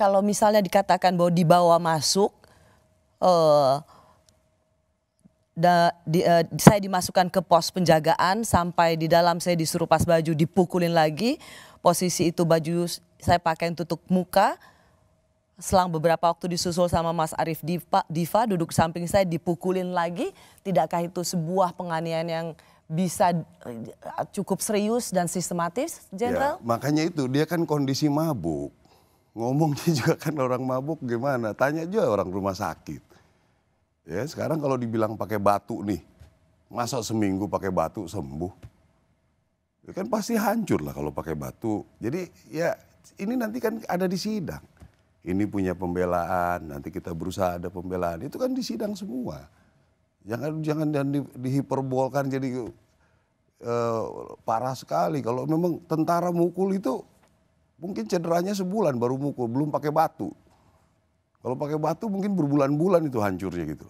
kalau misalnya dikatakan bahwa dibawa masuk, uh, da, di, uh, saya dimasukkan ke pos penjagaan sampai di dalam saya disuruh pas baju dipukulin lagi. Posisi itu baju saya pakai tutup muka. Selang beberapa waktu disusul sama Mas Arif Diva, Diva duduk samping saya dipukulin lagi. Tidakkah itu sebuah penganiayaan yang bisa eh, cukup serius dan sistematis, General? Ya, makanya itu dia kan kondisi mabuk ngomongnya juga kan orang mabuk gimana? Tanya juga orang rumah sakit. Ya sekarang kalau dibilang pakai batu nih, masa seminggu pakai batu sembuh? Ya kan pasti hancur lah kalau pakai batu. Jadi ya ini nanti kan ada di sidang. Ini punya pembelaan, nanti kita berusaha ada pembelaan. Itu kan di sidang semua. Jangan jangan dan di, dihiperbolkan jadi uh, parah sekali. Kalau memang tentara mukul itu mungkin cederanya sebulan baru mukul, belum pakai batu. Kalau pakai batu mungkin berbulan-bulan itu hancurnya gitu.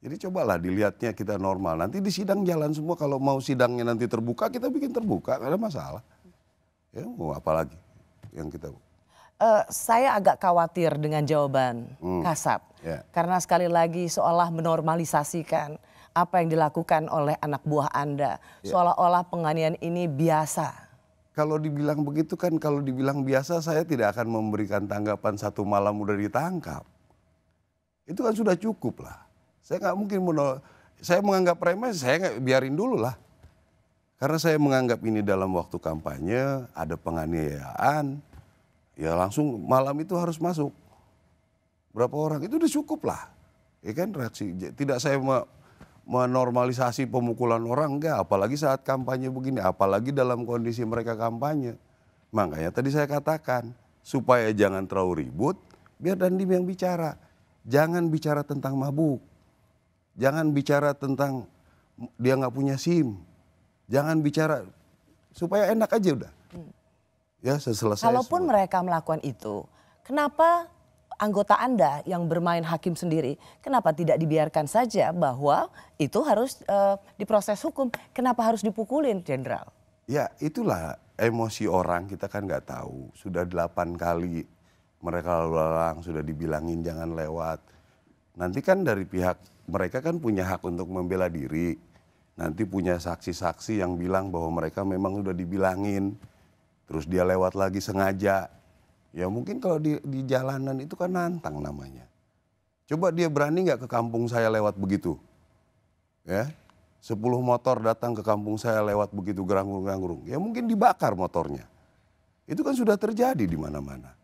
Jadi cobalah dilihatnya kita normal. Nanti di sidang jalan semua kalau mau sidangnya nanti terbuka kita bikin terbuka, gak ada masalah. Ya mau apa lagi yang kita Uh, saya agak khawatir dengan jawaban hmm. Kasat yeah. karena sekali lagi seolah menormalisasikan apa yang dilakukan oleh anak buah Anda, yeah. seolah-olah penganiayaan ini biasa kalau dibilang begitu kan kalau dibilang biasa saya tidak akan memberikan tanggapan satu malam udah ditangkap. Itu kan sudah cukup lah. Saya nggak mungkin menolak. Saya menganggap remeh, saya nggak biarin dulu lah. Karena saya menganggap ini dalam waktu kampanye ada penganiayaan, ya langsung malam itu harus masuk. Berapa orang itu udah cukup lah. Ya kan reaksi. Tidak saya menormalisasi pemukulan orang enggak, apalagi saat kampanye begini, apalagi dalam kondisi mereka kampanye. Makanya tadi saya katakan, supaya jangan terlalu ribut, biar Dandim yang bicara. Jangan bicara tentang mabuk. Jangan bicara tentang dia nggak punya SIM. Jangan bicara supaya enak aja udah. Hmm. Ya, selesai. Kalaupun semua. mereka melakukan itu, kenapa anggota Anda yang bermain hakim sendiri, kenapa tidak dibiarkan saja bahwa itu harus eh, diproses hukum? Kenapa harus dipukulin, Jenderal? Ya, itulah emosi orang kita kan nggak tahu. Sudah delapan kali mereka lalu lalang, sudah dibilangin jangan lewat. Nanti kan dari pihak mereka kan punya hak untuk membela diri. Nanti punya saksi-saksi yang bilang bahwa mereka memang sudah dibilangin. Terus dia lewat lagi sengaja Ya mungkin kalau di, di jalanan itu kan nantang namanya. Coba dia berani nggak ke kampung saya lewat begitu. Ya, 10 motor datang ke kampung saya lewat begitu gerang-gerang. Ya mungkin dibakar motornya. Itu kan sudah terjadi di mana-mana.